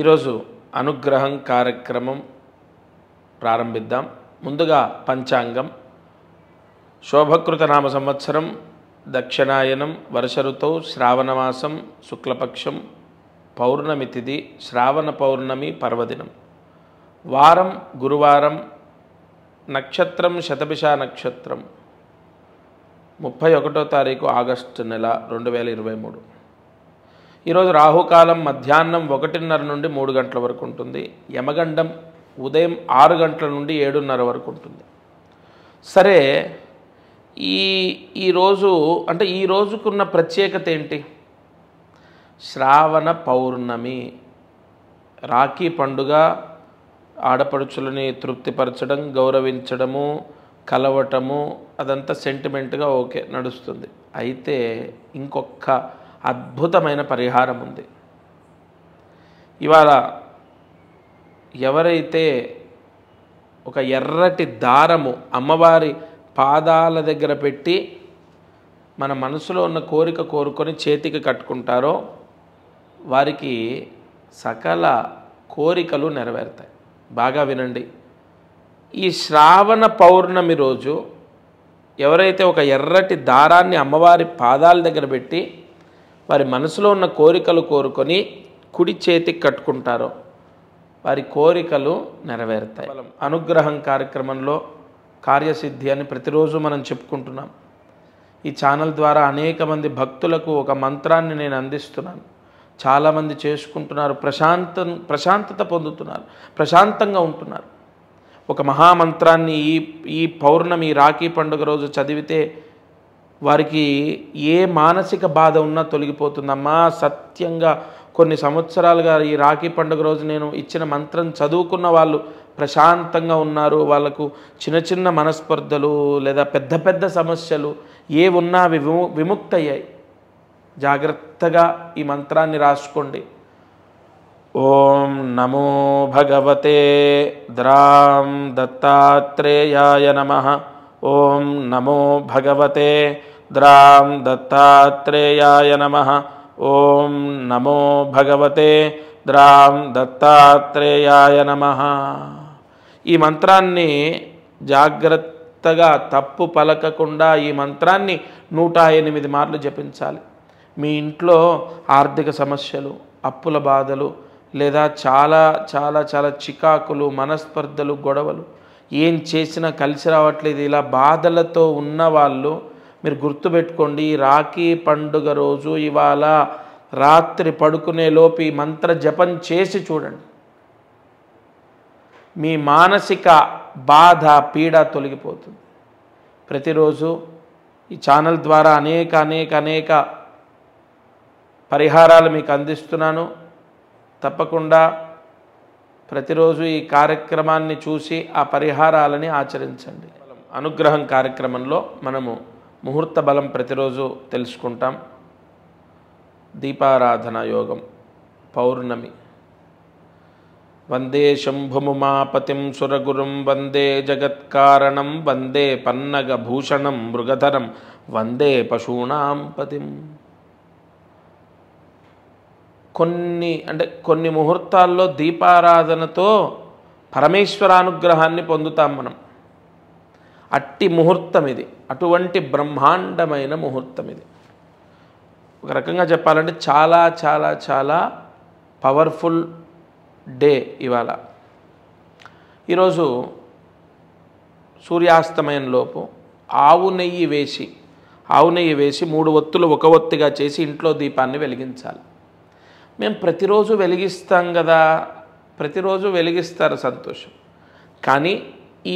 ఈరోజు అనుగ్రహం కార్యక్రమం ప్రారంభిద్దాం ముందుగా పంచాంగం శోభకృత నామ సంవత్సరం దక్షిణాయనం వర్ష ఋతువు శ్రావణమాసం శుక్లపక్షం పౌర్ణమి తిథి శ్రావణ పౌర్ణమి పర్వదినం వారం గురువారం నక్షత్రం శతభిష నక్షత్రం ముప్పై ఒకటో తారీఖు ఆగస్టు నెల రెండు వేల ఇరవై మూడు ఈరోజు రాహుకాలం మధ్యాహ్నం ఒకటిన్నర నుండి మూడు గంటల వరకు ఉంటుంది యమగండం ఉదయం ఆరు గంటల నుండి ఏడున్నర వరకు ఉంటుంది సరే ఈ ఈరోజు అంటే ఈ రోజుకున్న ప్రత్యేకత ఏంటి శ్రావణ పౌర్ణమి రాఖీ పండుగ ఆడపడుచులని తృప్తిపరచడం గౌరవించడము కలవటము అదంతా సెంటిమెంట్గా ఓకే నడుస్తుంది అయితే ఇంకొక అద్భుతమైన పరిహారం ఉంది ఇవాళ ఎవరైతే ఒక ఎర్రటి దారము అమ్మవారి పాదాల దగ్గర పెట్టి మన మనసులో ఉన్న కోరిక కోరుకొని చేతికి కట్టుకుంటారో వారికి సకల కోరికలు నెరవేరుతాయి బాగా వినండి ఈ శ్రావణ పౌర్ణమి రోజు ఎవరైతే ఒక ఎర్రటి దారాన్ని అమ్మవారి పాదాల దగ్గర పెట్టి వారి మనసులో ఉన్న కోరికలు కోరుకొని కుడి చేతికి కట్టుకుంటారో వారి కోరికలు నెరవేరుతాయి అనుగ్రహం కార్యక్రమంలో కార్యసిద్ధి అని ప్రతిరోజు మనం చెప్పుకుంటున్నాం ఈ ఛానల్ ద్వారా అనేక మంది భక్తులకు ఒక మంత్రాన్ని నేను అందిస్తున్నాను చాలామంది చేసుకుంటున్నారు ప్రశాంత ప్రశాంతత పొందుతున్నారు ప్రశాంతంగా ఉంటున్నారు ఒక మహామంత్రాన్ని ఈ ఈ పౌర్ణమి రాఖీ పండుగ రోజు చదివితే వారికి ఏ మానసిక బాధ ఉన్నా తొలగిపోతుందమ్మా సత్యంగా కొన్ని సంవత్సరాలుగా ఈ రాఖీ పండుగ రోజు నేను ఇచ్చిన మంత్రం చదువుకున్న వాళ్ళు ప్రశాంతంగా ఉన్నారు వాళ్ళకు చిన్న చిన్న మనస్పర్ధలు లేదా పెద్ద పెద్ద సమస్యలు ఏ ఉన్నా అవి విము విముక్తయ్యాయి జాగ్రత్తగా ఈ మంత్రాన్ని రాసుకోండి ఓం నమో భగవతే ద్రాం దత్తాత్రేయాయ నమ ఓం నమో భగవతే द्रां దత్తాత్రేయాయ నమ ఓం నమో భగవతే ద్రాం దత్తాత్రేయాయ నమ ఈ మంత్రాన్ని జాగ్రత్తగా తప్పు పలకకుండా ఈ మంత్రాన్ని నూట ఎనిమిది మార్లు జపించాలి మీ ఇంట్లో ఆర్థిక సమస్యలు అప్పుల బాధలు లేదా చాలా చాలా చాలా చికాకులు మనస్పర్ధలు గొడవలు ఏం చేసినా కలిసి రావట్లేదు ఇలా బాధలతో ఉన్నవాళ్ళు మీరు గుర్తుపెట్టుకోండి రాఖీ పండుగ రోజు ఇవాళ రాత్రి పడుకునే లోపి మంత్ర జపం చేసి చూడండి మీ మానసిక బాధ పీడ తొలగిపోతుంది ప్రతిరోజు ఈ ఛానల్ ద్వారా అనేక అనేక అనేక పరిహారాలు మీకు అందిస్తున్నాను తప్పకుండా ప్రతిరోజు ఈ కార్యక్రమాన్ని చూసి ఆ పరిహారాలని ఆచరించండి అనుగ్రహం కార్యక్రమంలో మనము ముహూర్త బలం ప్రతిరోజు తెలుసుకుంటాం దీపారాధన యోగం పౌర్ణమి వందే శంభుముమాపతిం సురగురుం వందే జగత్కారణం వందే పన్నగభూషణం మృగధరం వందే పశూనాం పతిం కొన్ని అంటే కొన్ని ముహూర్తాల్లో దీపారాధనతో పరమేశ్వరానుగ్రహాన్ని పొందుతాం మనం అట్టి ముహూర్తం ఇది అటువంటి బ్రహ్మాండమైన ముహూర్తం ఇది ఒక రకంగా చెప్పాలంటే చాలా చాలా చాలా పవర్ఫుల్ డే ఇవాళ ఈరోజు సూర్యాస్తమయం లోపు ఆవు నెయ్యి వేసి ఆవు నెయ్యి వేసి మూడు ఒత్తులు ఒక ఒత్తిగా చేసి ఇంట్లో దీపాన్ని వెలిగించాలి మేము ప్రతిరోజు వెలిగిస్తాం కదా ప్రతిరోజు వెలిగిస్తారు సంతోషం కానీ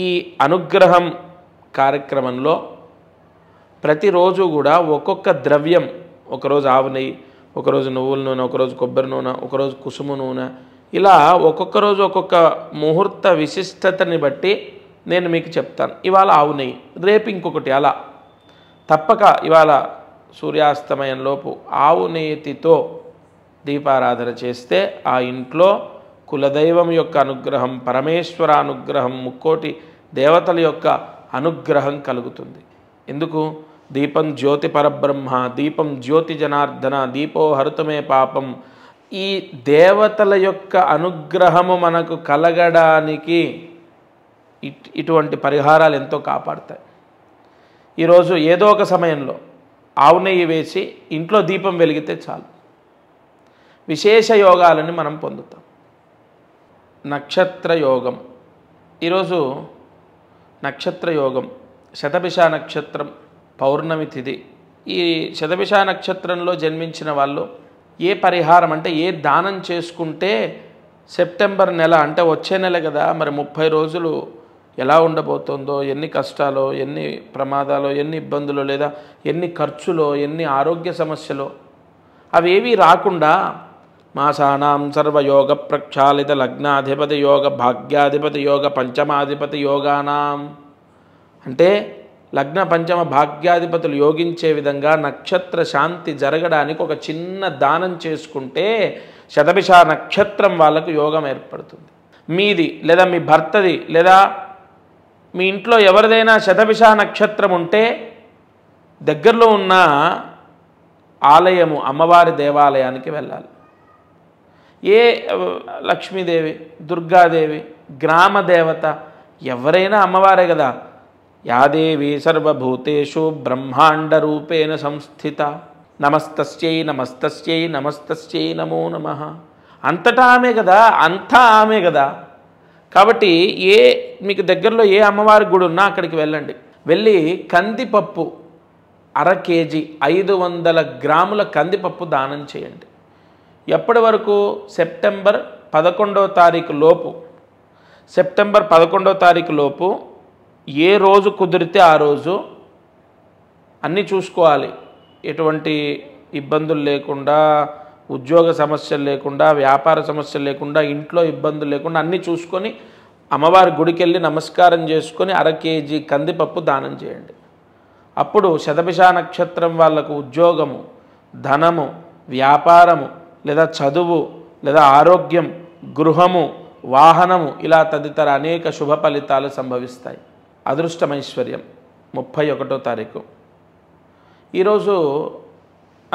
ఈ అనుగ్రహం కార్యక్రమంలో ప్రతిరోజు కూడా ఒక్కొక్క ద్రవ్యం ఒకరోజు ఆవు నెయ్యి ఒకరోజు నువ్వుల నూనె ఒకరోజు కొబ్బరి నూనె ఒకరోజు కుసుమ నూనె ఇలా ఒక్కొక్క రోజు ఒక్కొక్క ముహూర్త విశిష్టతని బట్టి నేను మీకు చెప్తాను ఇవాళ ఆవు నెయ్యి రేపు ఇంకొకటి అలా తప్పక ఇవాళ సూర్యాస్తమయంలోపు ఆవు నెయ్యితో దీపారాధన చేస్తే ఆ ఇంట్లో కులదైవం యొక్క అనుగ్రహం పరమేశ్వర అనుగ్రహం ముక్కోటి దేవతల యొక్క అనుగ్రహం కలుగుతుంది ఎందుకు దీపం జ్యోతి పరబ్రహ్మ దీపం జ్యోతి జనార్దన దీపో హరుతమే పాపం ఈ దేవతల యొక్క అనుగ్రహము మనకు కలగడానికి ఇటువంటి పరిహారాలు ఎంతో కాపాడతాయి ఈరోజు ఏదో ఒక సమయంలో ఆవు నెయ్యి వేసి ఇంట్లో దీపం వెలిగితే చాలు విశేష యోగాలని మనం పొందుతాం నక్షత్ర యోగం ఈరోజు నక్షత్రయోగం శతభిష నక్షత్రం పౌర్ణమి తిథి ఈ శతభిష నక్షత్రంలో జన్మించిన వాళ్ళు ఏ పరిహారం అంటే ఏ దానం చేసుకుంటే సెప్టెంబర్ నెల అంటే వచ్చే నెల కదా మరి ముప్పై రోజులు ఎలా ఉండబోతుందో ఎన్ని కష్టాలో ఎన్ని ప్రమాదాలు ఎన్ని ఇబ్బందులు లేదా ఎన్ని ఖర్చులో ఎన్ని ఆరోగ్య సమస్యలో అవేవి రాకుండా మాసానాం సర్వయోగ ప్రక్షాళిత లగ్నాధిపతి యోగ భాగ్యాధిపతి యోగ పంచమాధిపతి యోగానాం అంటే లగ్న పంచమ భాగ్యాధిపతులు యోగించే విధంగా నక్షత్ర శాంతి జరగడానికి ఒక చిన్న దానం చేసుకుంటే శతభిష నక్షత్రం వాళ్ళకు యోగం ఏర్పడుతుంది మీది లేదా మీ భర్తది లేదా మీ ఇంట్లో ఎవరిదైనా శతభిష నక్షత్రం ఉంటే దగ్గరలో ఉన్న ఆలయము అమ్మవారి దేవాలయానికి వెళ్ళాలి ఏ లక్ష్మీదేవి దుర్గాదేవి గ్రామ దేవత ఎవరైనా అమ్మవారే కదా యాదేవి సర్వభూతేషు బ్రహ్మాండ రూపేణ సంస్థిత నమస్తస్యై నమస్తస్యై నమస్తస్యై నమో నమ అంతటా ఆమె కదా అంతా ఆమె కదా కాబట్టి ఏ మీకు దగ్గరలో ఏ అమ్మవారి గుడి ఉన్నా అక్కడికి వెళ్ళండి వెళ్ళి కందిపప్పు అర కేజీ ఐదు వందల గ్రాముల కందిపప్పు దానం చేయండి ఎప్పటి వరకు సెప్టెంబర్ పదకొండవ తారీఖు లోపు సెప్టెంబర్ పదకొండవ తారీఖు లోపు ఏ రోజు కుదిరితే ఆ రోజు అన్నీ చూసుకోవాలి ఎటువంటి ఇబ్బందులు లేకుండా ఉద్యోగ సమస్యలు లేకుండా వ్యాపార సమస్యలు లేకుండా ఇంట్లో ఇబ్బందులు లేకుండా అన్నీ చూసుకొని అమ్మవారి గుడికి వెళ్ళి నమస్కారం చేసుకొని అర కేజీ కందిపప్పు దానం చేయండి అప్పుడు శతభిషా నక్షత్రం వాళ్లకు ఉద్యోగము ధనము వ్యాపారము లేదా చదువు లేదా ఆరోగ్యం గృహము వాహనము ఇలా తదితర అనేక శుభ ఫలితాలు సంభవిస్తాయి అదృష్టమైశ్వర్యం ముప్పై ఒకటో తారీఖు ఈరోజు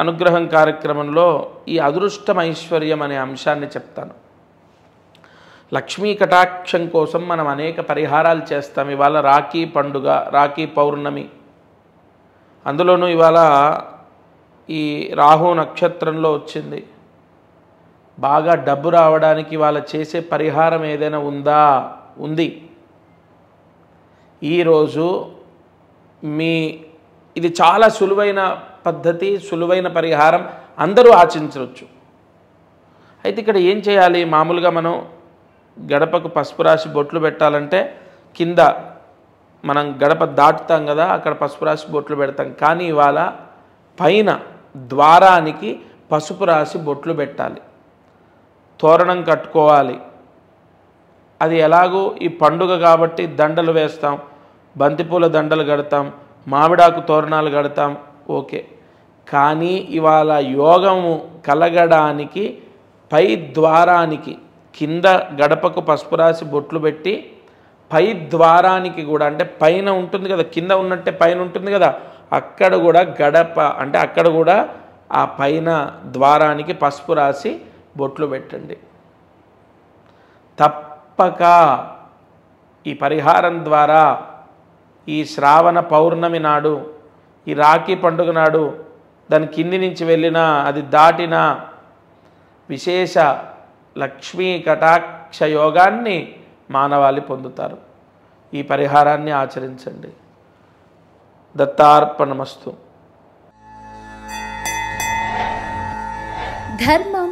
అనుగ్రహం కార్యక్రమంలో ఈ అదృష్టమైశ్వర్యం అనే అంశాన్ని చెప్తాను లక్ష్మీ కటాక్షం కోసం మనం అనేక పరిహారాలు చేస్తాం ఇవాళ రాఖీ పండుగ రాఖీ పౌర్ణమి అందులోనూ ఇవాళ ఈ రాహు నక్షత్రంలో వచ్చింది బాగా డబ్బు రావడానికి వాళ్ళు చేసే పరిహారం ఏదైనా ఉందా ఉంది ఈరోజు మీ ఇది చాలా సులువైన పద్ధతి సులువైన పరిహారం అందరూ ఆచరించవచ్చు అయితే ఇక్కడ ఏం చేయాలి మామూలుగా మనం గడపకు పసుపు రాసి బొట్లు పెట్టాలంటే కింద మనం గడప దాటుతాం కదా అక్కడ పసుపు రాసి బొట్లు పెడతాం కానీ ఇవాళ పైన ద్వారానికి పసుపు రాసి బొట్లు పెట్టాలి తోరణం కట్టుకోవాలి అది ఎలాగో ఈ పండుగ కాబట్టి దండలు వేస్తాం బంతిపూల దండలు కడతాం మామిడాకు తోరణాలు కడతాం ఓకే కానీ ఇవాళ యోగము కలగడానికి పై ద్వారానికి కింద గడపకు పసుపు రాసి బొట్లు పెట్టి పై ద్వారానికి కూడా అంటే పైన ఉంటుంది కదా కింద ఉన్నట్టే పైన ఉంటుంది కదా అక్కడ కూడా గడప అంటే అక్కడ కూడా ఆ పైన ద్వారానికి పసుపు రాసి బొట్లు పెట్టండి తప్పక ఈ పరిహారం ద్వారా ఈ శ్రావణ పౌర్ణమి నాడు ఈ రాఖీ పండుగ నాడు దాని కింది నుంచి వెళ్ళినా అది దాటిన విశేష లక్ష్మీ కటాక్ష యోగాన్ని మానవాళి పొందుతారు ఈ పరిహారాన్ని ఆచరించండి దత్తార్పణమస్తు ధర్మం